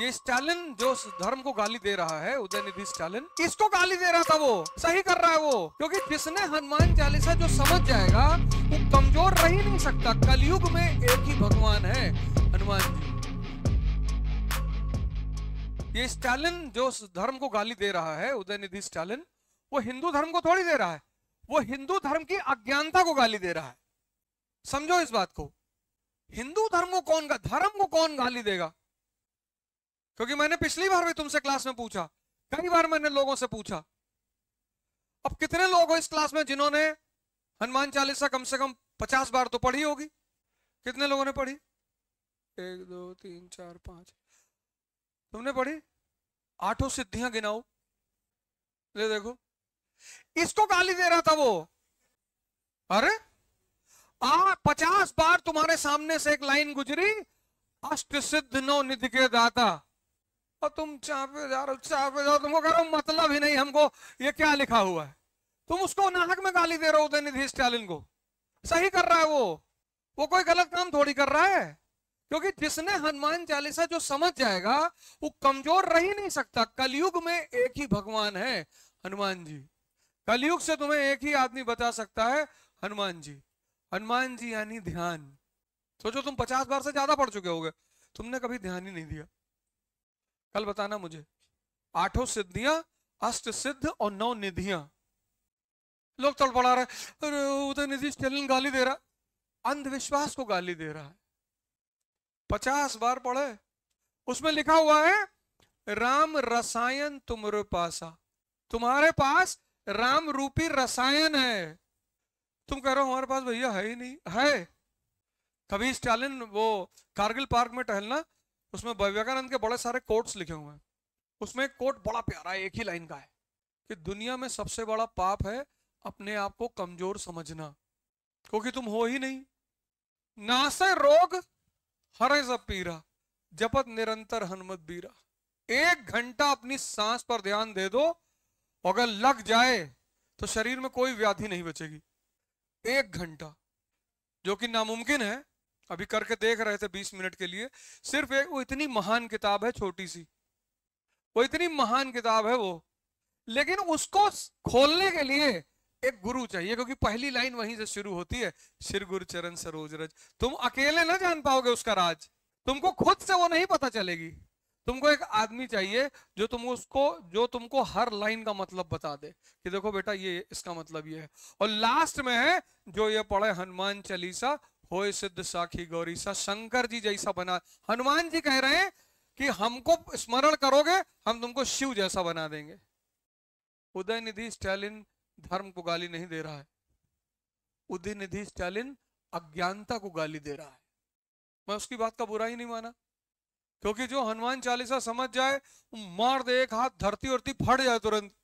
ये स्टालिन जो धर्म को गाली दे रहा है उदयनिधि स्टालिन इसको गाली दे रहा था वो सही कर रहा है वो क्योंकि जिसने हनुमान चालीसा जो समझ जाएगा वो कमजोर रह ही नहीं सकता कलयुग में एक ही भगवान है हनुमान जी ये स्टालिन जो धर्म को गाली दे रहा है उदयनिधि स्टालिन वो हिंदू धर्म को थोड़ी दे रहा है वो हिंदू धर्म की अज्ञानता को गाली दे रहा है समझो इस बात को हिंदू धर्म को कौन धर्म को कौन गाली देगा क्योंकि मैंने पिछली बार भी तुमसे क्लास में पूछा कई बार मैंने लोगों से पूछा अब कितने लोग हो इस क्लास में जिन्होंने हनुमान चालीसा कम से कम पचास बार तो पढ़ी होगी कितने लोगों ने पढ़ी एक दो तीन चार पांच तुमने पढ़ी आठों सिद्धियां गिनाओ ये देखो इसको गाली दे रहा था वो अरे आ पचास बार तुम्हारे सामने से एक लाइन गुजरी अष्ट सिद्ध नौ निधि के दाता और तुम चाह पे जा रहे हो पे जाओ तुमको कह रहा हूँ मतलब ही नहीं हमको ये क्या लिखा हुआ है तुम उसको नाहक में गाली दे रहे हो निधि स्टालिन को सही कर रहा है वो वो कोई गलत काम थोड़ी कर रहा है क्योंकि जिसने हनुमान चालीसा जो समझ जाएगा वो कमजोर रह ही नहीं सकता कलयुग में एक ही भगवान है हनुमान जी कलयुग से तुम्हें एक ही आदमी बचा सकता है हनुमान जी हनुमान जी यानी ध्यान सोचो तुम पचास बार से ज्यादा पढ़ चुके होगे तुमने कभी ध्यान ही नहीं दिया कल बताना मुझे आठों सिद्धियां अष्ट सिद्ध और नौ निधियां लोग तड़पड़ा रहे अरे उदय निधि स्टेलिन गाली दे रहा अंधविश्वास को गाली दे रहा है पचास बार पढ़े उसमें लिखा हुआ है राम रसायन तुम्हारे पासा तुम्हारे पास राम रूपी रसायन है तुम कह रहे हो हमारे पास भैया है ही नहीं है कभी स्टालिन वो कारगिल पार्क में टहलना उसमें विवेकानंद के बड़े सारे कोट्स लिखे हुए हैं उसमें एक कोट बड़ा प्यारा है एक ही लाइन का है कि दुनिया में सबसे बड़ा पाप है अपने आप को कमजोर समझना क्योंकि तुम हो ही नहीं नासे रोग हरे सब पीरा जपत निरंतर हनुमत बीरा एक घंटा अपनी सांस पर ध्यान दे दो अगर लग जाए तो शरीर में कोई व्याधि नहीं बचेगी एक घंटा जो कि नामुमकिन है अभी करके देख रहे थे बीस मिनट के लिए सिर्फ एक वो इतनी महान किताब है छोटी सी वो इतनी महान किताब है वो लेकिन उसको खोलने के लिए एक गुरु चाहिए क्योंकि पहली लाइन वहीं से शुरू होती है श्री गुरु चरण सरोज रज तुम अकेले ना जान पाओगे उसका राज तुमको खुद से वो नहीं पता चलेगी तुमको एक आदमी चाहिए जो तुम उसको जो तुमको हर लाइन का मतलब बता दे कि देखो बेटा ये इसका मतलब ये है और लास्ट में है जो ये पढ़े हनुमान चालीसा हो सिद्ध साखी गौरी सा शंकर जी जैसा बना हनुमान जी कह रहे हैं कि हमको स्मरण करोगे हम तुमको शिव जैसा बना देंगे उदय निधि स्टैलिन धर्म को गाली नहीं दे रहा है उदय निधि स्टैलिन अज्ञानता को गाली दे रहा है मैं उसकी बात का बुरा ही नहीं माना क्योंकि जो हनुमान चालीसा समझ जाए मार दे एक हाथ धरती उरती फट जाए तुरंत